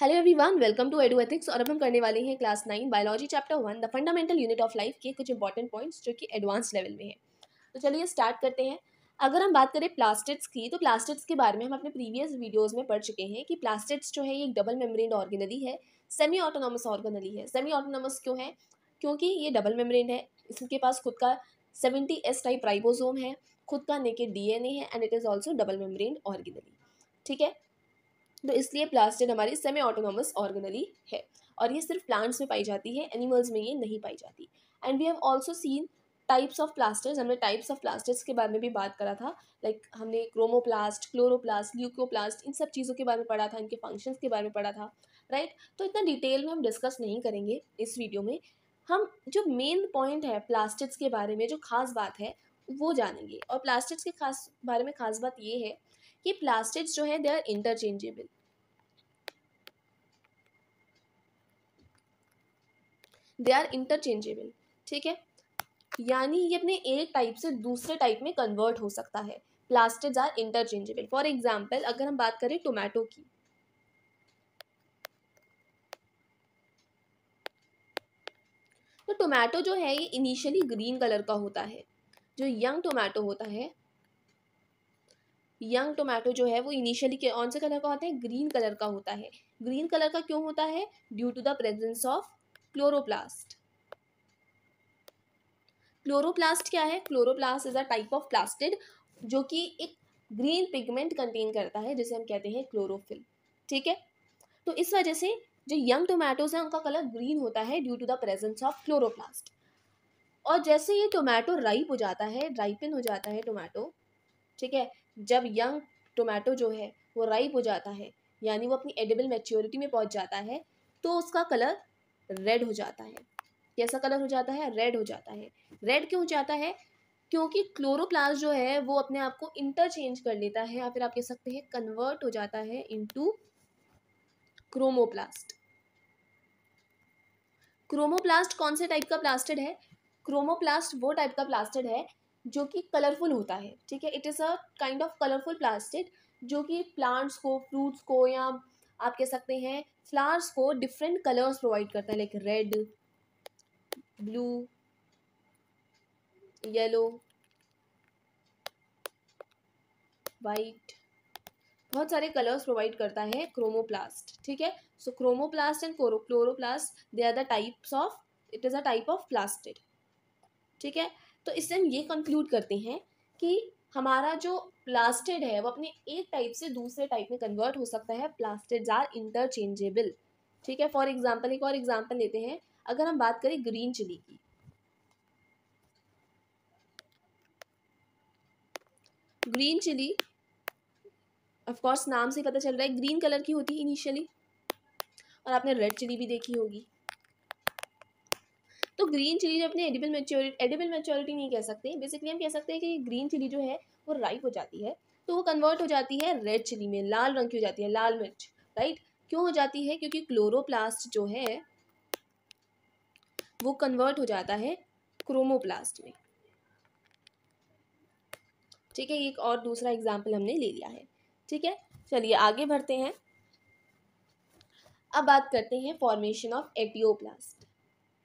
Hello everyone welcome to Edu Ethics और अब हम करने वाले हैं class nine biology chapter one the fundamental unit of life के कुछ इंपॉर्टेंट पॉइंट्स जो कि एडवांस लेवल में है तो चलिए स्टार्ट करते हैं अगर हम बात करें प्लास्टिड्स की तो प्लास्टिड्स के बारे में हम अपने प्रीवियस वीडियोज़ में पढ़ चुके हैं कि प्लास्टिड्स जो है ये एक डबल मेम्ब्रेन ऑर्गेनली है सेमी ऑटोनॉमस ऑर्गेनली है सेमी ऑटोनॉमस क्यों है क्योंकि ये डबल मेम्ब्रेन है इसके पास खुद का सेवेंटी एस टाइप राइबोसोम है खुद का नेकेड ए है and it is also double membrane organelle ठीक है तो इसलिए प्लास्टिड हमारी सेमी ऑटोनोमस ऑर्गनली है और ये सिर्फ प्लांट्स में पाई जाती है एनिमल्स में ये नहीं पाई जाती and we have also seen types of plastids हमने टाइप्स ऑफ प्लास्टर्स के बारे में भी बात करा था लाइक like, हमने क्रोमोप्लास्ट क्लोरोप्लास्ट ल्यूकोप्लास्ट इन सब चीज़ों के बारे में पढ़ा था इनके फंक्शंस के बारे में पढ़ा था राइट right? तो इतना डिटेल में हम डिस्कस नहीं करेंगे इस वीडियो में हम जो मेन पॉइंट है प्लास्टिक्स के बारे में जो खास बात है वो जानेंगे और प्लास्टिक्स के खास बारे में खास बात ये है कि प्लास्टिक्स जो है they are interchangeable they are interchangeable ठीक है यानी ये अपने एक टाइप से दूसरे टाइप में कन्वर्ट हो सकता है plastids are interchangeable for example अगर हम बात करें टोमेटो की तो टोमेटो जो है ये इनिशियली ग्रीन कलर का होता है जो यंग टोमेटो होता है यंग टोमेटो जो है वो इनिशियली कौन से कलर का होता है ग्रीन कलर का होता है ग्रीन कलर का क्यों होता है due to the presence of chloroplast chloroplast क्या है chloroplast is a type of plastid जो कि एक ग्रीन पिगमेंट कंटेन करता है जिसे हम कहते हैं क्लोरोफिल ठीक है तो इस वजह से जो यंग टोमेटोज हैं उनका कलर ग्रीन होता है due to the presence of chloroplast और जैसे ये टोमेटो राइप हो जाता है राइपिन हो जाता है टोमेटो ठीक है जब यंग टोमेटो जो है वो राइप हो जाता है यानी वो अपनी एडिबल मेच्योरिटी में पहुंच जाता है तो उसका कलर रेड हो जाता है कैसा कलर हो जाता है रेड हो जाता है रेड क्यों हो जाता है क्योंकि क्लोरोप्लास्ट जो है वो अपने आप को इंटरचेंज कर लेता है या फिर आप कह सकते हैं कन्वर्ट हो जाता है इनटू क्रोमोप्लास्ट क्रोमोप्लास्ट कौन से टाइप का प्लास्टिड है क्रोमोप्लास्ट वो टाइप का प्लास्टिड है जो कि कलरफुल होता है ठीक है it is a kind of colourful plastid जो कि प्लांट्स को फ्रूट्स को या आप कह सकते हैं फ्लावर्स को डिफरेंट कलर्स प्रोवाइड करते हैं like red blue yellow white बहुत सारे कलर्स प्रोवाइड करता है क्रोमोप्लास्ट ठीक है so chromoplast and chloroplast they are the types of it is a type of plastid ठीक है तो इससे हम ये कंक्लूड करते हैं कि हमारा जो प्लास्टेड है वो अपने एक टाइप से दूसरे टाइप में कन्वर्ट हो सकता है प्लास्टिड्स आर इंटरचेंजेबल ठीक है फॉर एग्जाम्पल एक और एग्जाम्पल लेते हैं अगर हम बात करें ग्रीन चिली की ग्रीन चिली ऑफकोर्स नाम से पता चल रहा है ग्रीन कलर की होती है इनिशियली और आपने रेड चिली भी देखी होगी तो ग्रीन चिली जो अपने एडिबल मेच्योरिटी एडिबल मेच्योरिटी नहीं कह सकते बेसिकली हम कह सकते हैं कि ग्रीन चिली जो है वो राइप हो जाती है तो वो कन्वर्ट हो जाती है रेड चिली में लाल रंग की हो जाती है लाल मिर्च राइट क्यों हो जाती है क्योंकि क्लोरोप्लास्ट जो है वो कन्वर्ट हो जाता है क्रोमोप्लास्ट में ठीक है एक और दूसरा एग्जाम्पल हमने ले लिया है ठीक है चलिए आगे बढ़ते हैं अब बात करते हैं फॉर्मेशन ऑफ एटीओप्लास्ट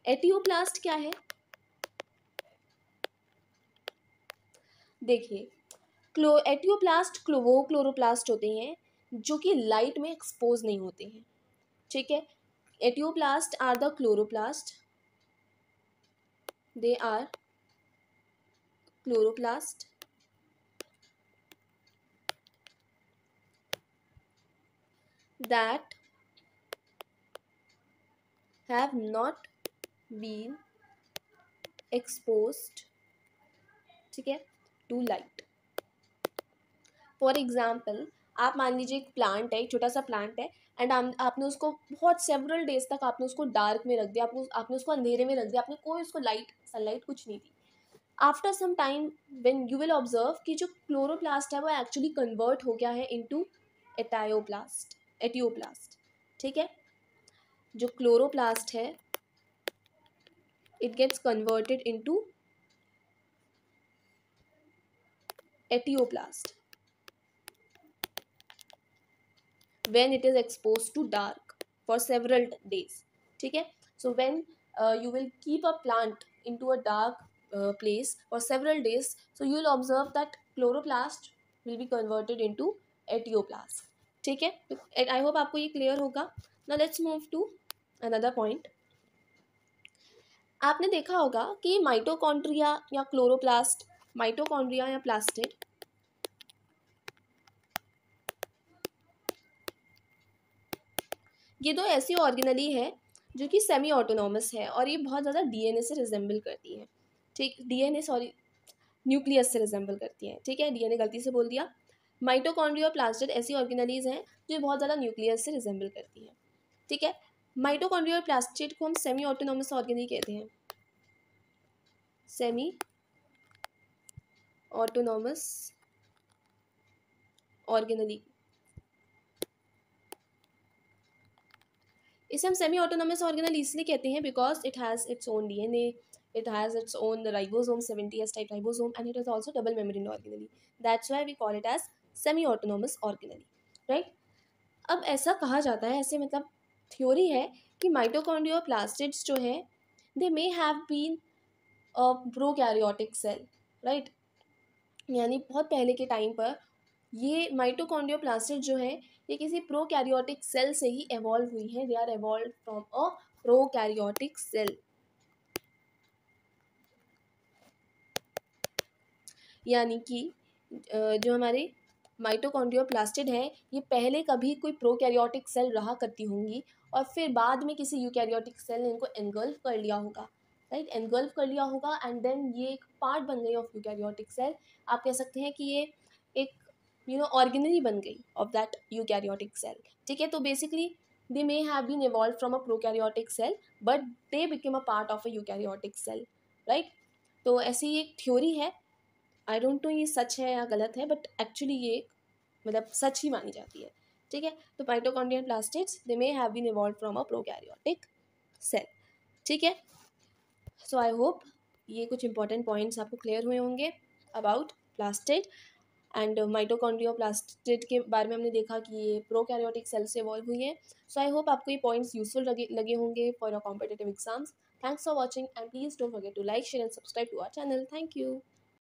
एटियोप्लास्ट क्या है देखिए क्लो एटियोप्लास्ट क्लोवो वो क्लोरोप्लास्ट होते हैं जो कि लाइट में एक्सपोज नहीं होते हैं ठीक है etioplast are the chloroplast they are chloroplast that have not been exposed ठीक है टू लाइट फॉर एग्जाम्पल आप मान लीजिए एक प्लांट है एक छोटा सा प्लांट है एंड आप, आपने उसको बहुत सेवरल डेज तक आपने उसको डार्क में रख दिया आपने आपने उसको अंधेरे में रख दिया आपने कोई उसको लाइट सनलाइट कुछ नहीं दी after some time when you will observe कि जो क्लोरोप्लास्ट है वो एक्चुअली कन्वर्ट हो गया है टू एटायोप्लास्ट एटियोप्लास्ट ठीक है जो क्लोरोप्लास्ट है it gets converted into etioplast when it is exposed to dark for several days ठीक है so when uh, you will keep a plant into a dark uh, place for several days so you will observe that chloroplast will be converted into etioplast ठीक है I hope आपको ये clear होगा now let's move to another point आपने देखा होगा कि mitochondria या क्लोरोप्लास्ट माइटोकॉन्ड्रिया या प्लास्टिड ये दो ऐसी ऑर्गेनली है जो कि सेमी ऑटोनॉमस है और ये बहुत ज़्यादा डीएनए से रिजेंबल करती है ठीक डीएनए सॉरी न्यूक्लियस से रिजेंबल करती है ठीक है डीएनए गलती से बोल दिया माइटोकॉन्ड्रिया और प्लास्टिड ऐसी ऑर्गेनलीज हैं जो बहुत ज़्यादा न्यूक्लियस से रिजेंबल करती हैं ठीक है माइटोकॉन्ड्रियल प्लास्टिड को हम सेमी ऑटोनोमस ऑर्गेनिक कहते हैं सेमी ऑटोनोमस ऑर्गेनली इसे हम सेमी ऑटोनोमस ऑर्गेनल इसलिए कहते हैं because it has its own DNA it has its own ribosome seventy S type ribosome and it is also double memory organelle that's why we call it as semi autonomous organelle right अब ऐसा कहा जाता है ऐसे मतलब theory है कि mitochondria plastids जो हैं they may have been prokaryotic cell right यानी बहुत पहले के टाइम पर ये माइटोकॉन्ड्रिया प्लास्टिड जो हैं ये किसी प्रो कैरियोटिक सेल से ही एवॉल्व हुई हैं they are evolve from a prokaryotic cell यानी कि जो हमारे माइटोकॉन्ड्रियोप्लास्टिड हैं ये पहले कभी कोई प्रोकैरियोटिक सेल रहा करती होंगी और फिर बाद में किसी यूकैरियोटिक सेल ने इनको एनगल्फ कर लिया होगा राइट एनगल्फ कर लिया होगा एंड देन ये एक पार्ट बन गई ऑफ यूकैरियोटिक सेल आप कह सकते हैं कि ये एक यू नो ऑर्गेनरी बन गई ऑफ दैट यूकैरियोटिक सेल ठीक है तो basically they may have been evolve from a prokaryotic cell but they became a part of a eukaryotic cell right तो ऐसी एक थ्योरी है आई डोंट नो ये सच है या गलत है बट एक्चुअली ये मतलब सच ही मानी जाती है ठीक है तो mitochondrial plastids they may have been evolve from a prokaryotic cell ठीक है सो आई होप ये कुछ इंपॉर्टेंट पॉइंट्स आपको क्लियर हुए होंगे about plastid and mitochondria plastid के बारे में हमने देखा कि ये प्रो कैरियोटिक सेल से इवॉल्व हुई है सो आई होप आपको ये पॉइंट्स यूजफुल लगे लगे होंगे for your competitive exams thanks for watching and please don't forget to like share and subscribe to our channel thank you